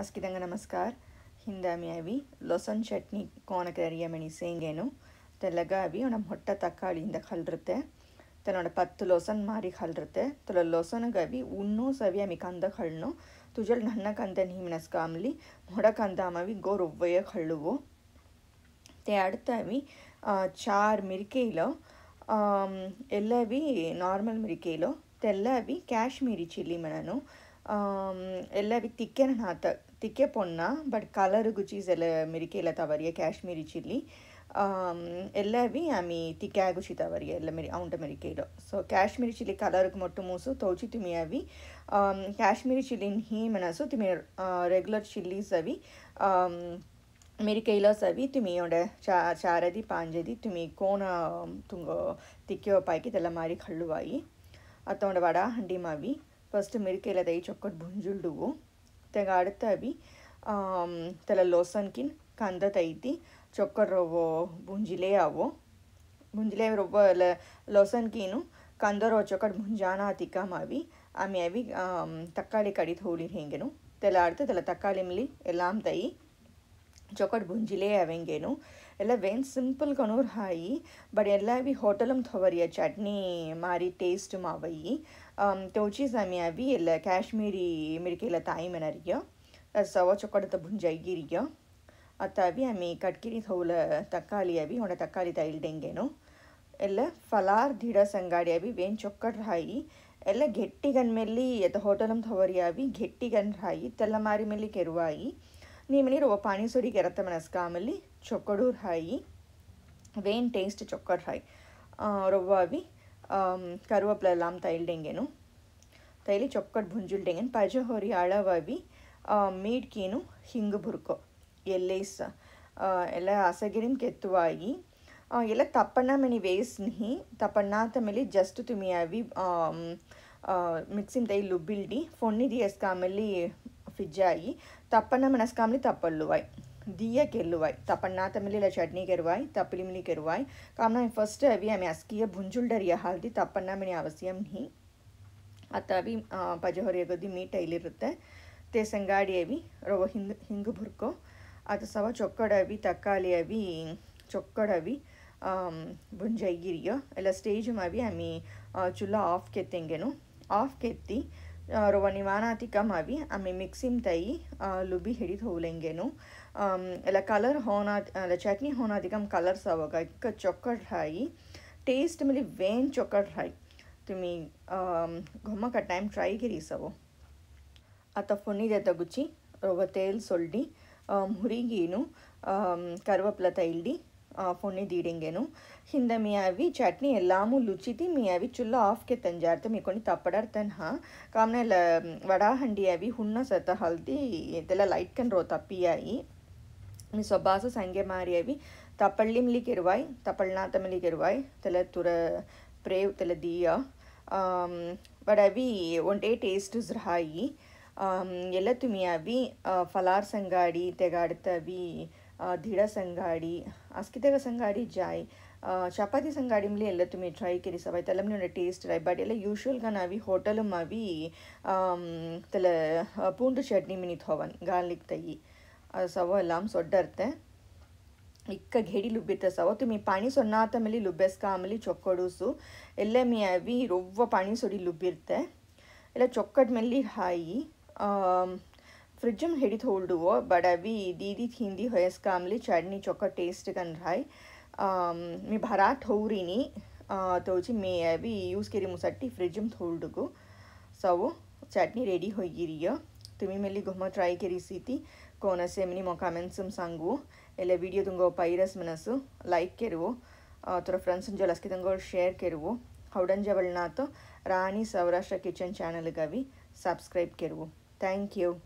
ಹಸ್ಕಿದಂಗ ನಮಸ್ಕಾರ ಹಿಂದಾಮಿ ಅವಿ ಲೊಸನ್ ಚಟ್ನಿ ಕೋನಕ್ಕೆ ಮಣಿ ಸೇಂಗೇನು ತೆಲಗ ಅವಿ ಮೊಟ್ಟೆ ಹೊಟ್ಟ ತಕ್ಕಾಳಿಯಿಂದ ಕಲ್ರುತ್ತೆ ತನ್ನೊಡ ಪತ್ತು ಲೋಸನ್ ಮಾರಿ ಕಲ್ರುತ್ತೆ ತಲ ಲೊಸನ್ಗವಿ ಉಣ್ಣು ಸವಿ ಅಮಿ ಕಂದ ಕಳ್ನು ತುಜಲ್ ನನ್ನ ಕಂದ ನೀಮಿನಸ್ ಕಾಮ್ಲಿ ಮೊಡ ಕಂದ ಗೋ ಗೋರೊವ್ವಯ ಕಳ್ಳುವು ತೆ ಅಡ್ತವಿ ಚಾರ್ ಮಿರಿಕೇಲೋ ಎಲ್ಲವಿ ನಾರ್ಮಲ್ ಮಿರಿಕೇಲೋ ತೆಲ್ಲವಿ ಕಾಶ್ಮೀರಿ ಚಿಲ್ಲಿ మనను ಎಲ್ಲ ತಿಕ್ಕೇನ ಹಾತ ತಿಕ್ಕೆ ಪೊಣ್ಣ ಬಟ್ ಕಲರ್ ಗುಚೀಸ್ ಎಲ್ಲ ಮಿರಿಕೆಲ್ಲ ತವರಿಯ ಕಾಶ್ಮೀರಿ ಚಿಲ್ಲಿ ಎಲ್ಲವಿ ಆಮಿ ತಿಕ್ಕಾಗುಚಿ ತವರಿಗೆ ಎಲ್ಲ ಮಿರಿ ಅವಂಟ ಮಿರಿಕೆಲು ಸೊ ಕಾಶ್ಮೀರಿ ಚಿಲ್ಲಿ ಕಲರ್ಗೆ ಮೊಟ್ಟು ಮೂಸು ತೋಚಿ ತುಮಿ ಅವಿ ಕಾಶ್ಮೀರಿ ಚಿಲ್ಲಿನ ಹೀ ಮೆಣಸು ತುಮಿ ರೆಗ್ಯುಲರ್ ಚಿಲ್ಲೀಸ್ ಅವಿ ಮಿರಿಕೆಯಿಲೋ ಸವಿ ತುಮಿ ಒಂಡೆ ಚಾ ಚಾರದಿ ಪಾಂಜದಿ ತುಮಿ ಕೋಣ ತುಂಗೋ ತಿಕ್ಕಿಯೋ ಪಾಯ್ಕಿ ತೆಲ್ಲ ಮಾರಿ ఫస్ట్ మిరికేల తెచ్చి ఒక్కటి బుంజుల్డువు తెగ అడితే అవి తెల లోసన్కి కంద తైతి చొక్కడు రవ్వో బుంజిలే అవో బుంజిలే రవ్వ లోసన్కిను ಕಂದರ ಒಚ್ಚೊಕಡ್ ಮುಂಜಾನ ತಿಕ್ಕಮ್ ಅವಿ ಆಮೆ ಅವಿ ತಕ್ಕಾಳಿ ಕಡಿದು ಹೋಳಿ ಹೆಂಗೆನು ತೆಲ ಆಡ್ತೆ ತೆಲ ತಕ್ಕಾಳಿ ಮಿಲಿ ಎಲ್ಲಾಮ್ ತೈ ಚೊಕಟ್ ಬುಂಜಿಲೇ ಅವಂಗೇನು ಎಲ್ಲ ವೆನ್ ಸಿಂಪಲ್ ಕಣೋರ್ ಹಾಯಿ ಬಟ್ ಎಲ್ಲ ಬಿ ಹೋಟಲಮ್ ಥವರಿಯ ಚಟ್ನಿ ಮಾರಿ ಟೇಸ್ಟ್ ಮಾವಯಿ ತೋಚಿ ಸಮಯ ಬಿ ಎಲ್ಲ ಕಾಶ್ಮೀರಿ ಮಿರ್ಕೆಲ್ಲ ತಾಯಿ ಮನರಿಯ ಸವ ಚೊಕಡತ ಬುಂಜೈಗಿರಿಯ ಅತ್ತಾವಿ ಆಮಿ ಕಟ್ಕಿರಿ ಥೌಲ ತಕ್ಕಾಳಿ ಅವಿ ಹೊಣ ತಕ್ಕಾಳಿ ತೈಲ್ಡೆಂಗೇನು ಎಲ್ಲ ಫಲಾರ್ ಧಿಡ ಸಂಗಾಡಿ ಅವಿ ವೇನ್ ಚೊಕ್ಕಟ್ ಹಾಯಿ ಎಲ್ಲ ಗೆಟ್ಟಿಗನ್ ಮೇಲೆ ಎತ್ತ ಹೋಟಲಮ್ ಥವರಿಯ ಅವಿ ಗೆಟ್ಟಿಗನ್ ಹಾಯಿ ತೆಲ್ಲ ಮಾರಿ ಮೇಲೆ ಕೆರುವಾಯಿ ನಿಮನಿರುವ ಪಾನಿಸುರಿಗೆ ರತಮನಸ್ಕಾಮಲ್ಲಿ ಚೊಕ್ಕಡೂರ್ ಹಾಯಿ ವೇನ್ ಟೇಸ್ಟ್ ಚೊಕ್ಕರ್ ಹಾಯಿ ರೊವ್ವಾವಿ ಕರುವಪ್ಲಲಾಂ ತೈಲ್ಡೆಂಗೆನು ತೈಲಿ ಚೊಕ್ಕಡ್ ಭುಂಜುಲ್ಡೆಂಗೆನ್ ಪಜಹೋರಿ ಅಳವಾವಿ ಮೀಡ್ ಕೀನು ಹಿಂಗು ಬುರ್ಕೊ ಎಲ್ಲೇಸ್ ಎಲ್ಲ ಅಸಗಿರಿನ ಕೆತ್ತುವಾಗಿ ಎಲ್ಲ ತಪ್ಪಣ್ಣ ಮನಿ ವೇಸ್ನಿ ತಪ್ಪಣ್ಣಾತ ಮೇಲೆ ಜಸ್ಟ್ ತುಮಿಯಾವಿ ಮಿಕ್ಸಿನ ತೈ ಲುಬ್ಬಿಲ್ಡಿ ಫೊಣ್ಣಿದಿ ಎಸ್ಕಾಮಲ್ಲಿ ಫಿಜ್ಜಾಯಿ ತಪ್ಪನ್ನ ಮನಸ್ಕಾಮ್ಲಿ ತಪ್ಪಲ್ಲುವಾಯ್ ದಿಯ ಕೆಲ್ಲುವಾಯ್ ತಪ್ಪನ್ನ ತಮಿಳಿಲ ಚಟ್ನಿ ಕೆರುವಾಯ್ ತಪ್ಪಿಲಿ ಮಿಲಿ ಕೆರುವಾಯ್ ಕಾಮ್ನ ಫಸ್ಟ್ ಅವಿ ಆమె ಅಸ್ಕಿಯ ಭುಂಜುಲ್ಡರಿಯ ಹಾಲ್ದಿ ತಪ್ಪನ್ನ ಮಿನಿ ಅವಶ್ಯಂ ಹಿ ಅತ್ತಾವಿ ಪಜಹೊರಿಯಗೊದ್ದಿ ಮೀಟ್ ಇಲ್ಲಿರುತ್ತೆ ತೇ ಸಂಗಾಡಿ ಅವಿ ರವ ಹಿಂಗು ಹಿಂಗು ಬುರ್ಕೋ ಅದು ಸವ ಚೊಕ್ಕಡವಿ ತಕ್ಕಾಳಿ ಅವಿ ಚೊಕ್ಕಡವಿ ಬುಂಜೈಗಿರಿಯೋ ಎಲ್ಲ ಸ್ಟೇಜ್ ಮಾವಿ ಅಮಿ ಚುಲ್ಲ ಆಫ್ ಕೆತ್ತೆಂಗೆನು ಆಫ್ ಕೆತ್ತಿ ರುವನಿವಾನಾತಿಕಮವಿ ಆಮೆ ಮಿಕ್ಸಿಮ್ ತೈ ಲುಬಿ ಹಿಡಿದು ಹೋಲೆಂಗೆನು ಎಲ್ಲ ಕಲರ್ ಹೋನಾ ಎಲ್ಲ ಚಟ್ನಿ ಹೋನಾದಿಕಮ್ ಕಲರ್ಸ್ ಆವಾಗ ಇಕ್ಕ ಚೊಕ್ಕಡ್ ಹಾಯಿ ಟೇಸ್ಟ್ ಮೇಲೆ ವೇನ್ ಚೊಕ್ಕಡ್ ಹಾಯಿ ತುಮಿ ಘೊಮ್ಮ ಕಟ್ಟಾಯಂ ಟ್ರೈ ಗಿರಿ ಸವು ಆತ ಫೊನ್ನಿದೆ ತಗುಚಿ ರೊವ ತೇಲ್ ಸೊಲ್ಡಿ ಮುರಿಗೀನು ಕರುವಪ್ಲ ತೈಲ್ಡಿ దీడింగేను హింద మీ అవి చట్నీ ఎల్లాము లుచితి మీ అవి చుల్ల ఆఫ్ ఆఫ్కే తంజార్త మీకొని తప్పడార్ హా కామనే వడా హండి అవి హున్న సత హల్ది తెల లైట్ కన్ రో తప్పియాయి మీ సొబ్బాస సంగే మారి అవి ತಪ್ಪಳ್ಳಿಮ್ಲಿ ಕೆರುವಾಯ್ ತಪ್ಪಳ್ನಾತಮಲಿ ಕೆರುವಾಯ್ ತಲೆ ತುರ ಪ್ರೇವ್ ತಲೆ ದೀಯ టేస్ట్ జ్రహాయి ಟೇಸ್ಟ್ తుమి అవి ఫలార్ సంగాడి తెగాడితే అవి धीरा संगाड़ी अस्कितग संगाड़ी जाय चपाती संगाड़ी मिले तुम्हें ट्राई के सब तेल टेस्ट रही बट यूशल अभी होटल भी तेल पूंड चटनी मिनी थोवन गार्लिक तई सव लाम सोडरते इक् घेड़ी लुब्बे सवो तुम पानी सोनाता मिली लुब्बेसका मिली चोकड़ूसु एले मी अभी रोव पानी सोड़ी लुब्बीते चौकट मेली हाई फ्रिज हिड़ थोलड बट अभी दीदी थींदी हयस कामली चटनी चौक टेस्ट कन राय मे भरा ठोरी तो मे अभी यूज के मुसटी फ्रिज थोलडू सब चटनी रेडी हो रियो तुम्हें मेली घुम ट्राई करी सीती कौन से मिनी मो कमेंट्स संगो इले वीडियो तुम पैरस मनसु लाइक करो तुरा फ्रेंड्स जो लस्क तुम शेयर करो हौडन जबलनाथ तो, राणी सौराष्ट्र किचन चैनल का भी सब्सक्राइब करो थैंक यू